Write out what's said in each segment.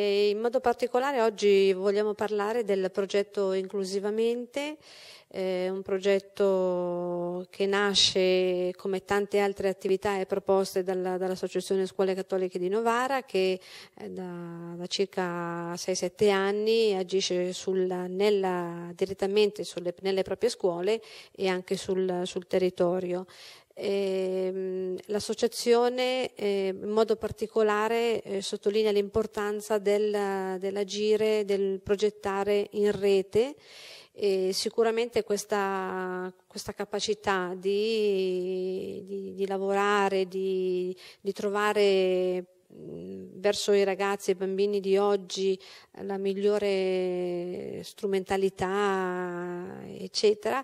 E in modo particolare oggi vogliamo parlare del progetto Inclusivamente, eh, un progetto che nasce come tante altre attività e proposte dalla, dall'Associazione Scuole Cattoliche di Novara che eh, da, da, circa 6-7 anni agisce sulla, nella, direttamente sulle, nelle proprie scuole e anche sul, sul territorio. Ehm, l'associazione ehm, in modo particolare eh, sottolinea l'importanza del, dell'agire, del progettare in rete e sicuramente questa, questa capacità di, di, di lavorare, di, di trovare verso i ragazzi e i bambini di oggi eh, la migliore strumentalità, eccetera,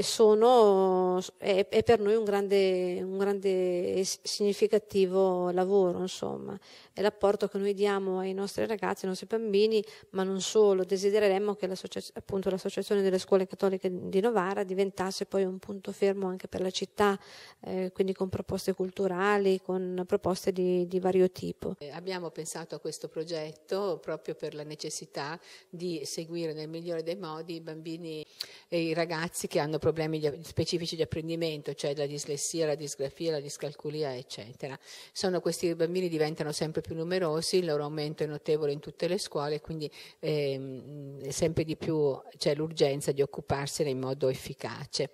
sono, è, è, per noi un grande, un grande e significativo lavoro, insomma. È l'apporto che noi diamo ai nostri ragazzi, ai nostri bambini, ma non solo. Desidereremmo che l'associaz- appunto, l'Associazione delle Scuole Cattoliche di Novara diventasse poi un punto fermo anche per la città, eh, quindi con proposte culturali, con proposte di, di vario tipo tipo. Eh, abbiamo pensato a questo progetto proprio per la necessità di seguire nel migliore dei modi i bambini e i ragazzi che hanno problemi specifici di apprendimento, cioè la dislessia, la disgrafia, la discalculia, eccetera. Sono questi bambini diventano sempre più numerosi, il loro aumento è notevole in tutte le scuole, quindi ehm, sempre di più c'è l'urgenza di occuparsene in modo efficace.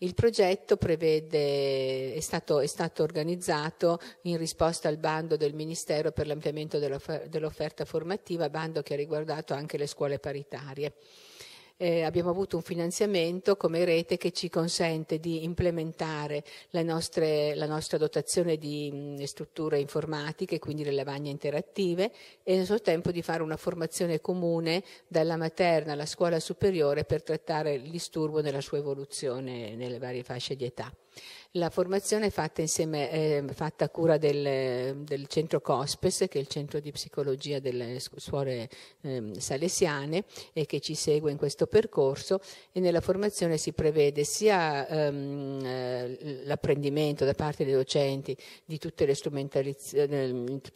Il progetto prevede, è stato, è stato organizzato in risposta al bando del Ministero Ministero per l'ampliamento dell'offerta formativa, bando che ha riguardato anche le scuole paritarie. Eh, abbiamo avuto un finanziamento come rete che ci consente di implementare nostre, la nostra dotazione di mh, strutture informatiche, quindi le lavagne interattive, e nel suo tempo di fare una formazione comune dalla materna alla scuola superiore per trattare il disturbo nella sua evoluzione nelle varie fasce di età. La formazione è fatta, insieme, è ehm, fatta a cura del, del, centro COSPES, che è il centro di psicologia delle suore eh, salesiane e che ci segue in questo percorso e nella formazione si prevede sia ehm, l'apprendimento da parte dei docenti ehm, di tutti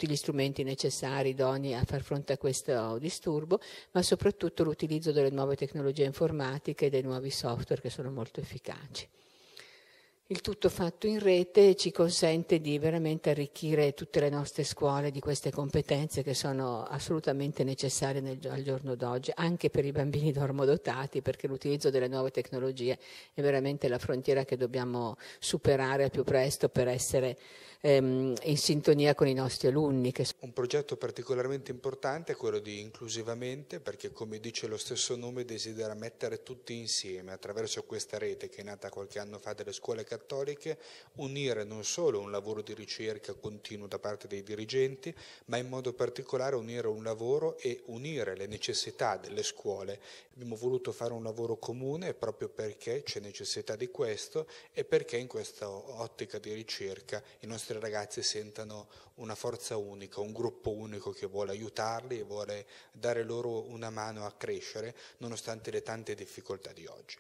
gli strumenti necessari idonei a far fronte a questo disturbo, ma soprattutto l'utilizzo delle nuove tecnologie informatiche e dei nuovi software che sono molto efficaci. Il tutto fatto in rete ci consente di veramente arricchire tutte le nostre scuole di queste competenze che sono assolutamente necessarie nel, al giorno d'oggi, anche per i bambini dormodotati, perché l'utilizzo delle nuove tecnologie è veramente la frontiera che dobbiamo superare al più presto per essere ehm, in sintonia con i nostri alunni. Che... Un progetto particolarmente importante è quello di Inclusivamente, perché come dice lo stesso nome desidera mettere tutti insieme attraverso questa rete che è nata qualche anno fa delle scuole cattoliche cattoliche, unire non solo un lavoro di ricerca continuo da parte dei dirigenti, ma in modo particolare unire un lavoro e unire le necessità delle scuole. Abbiamo voluto fare un lavoro comune proprio perché c'è necessità di questo e perché in questa ottica di ricerca i nostri ragazzi sentano una forza unica, un gruppo unico che vuole aiutarli e vuole dare loro una mano a crescere nonostante le tante difficoltà di oggi.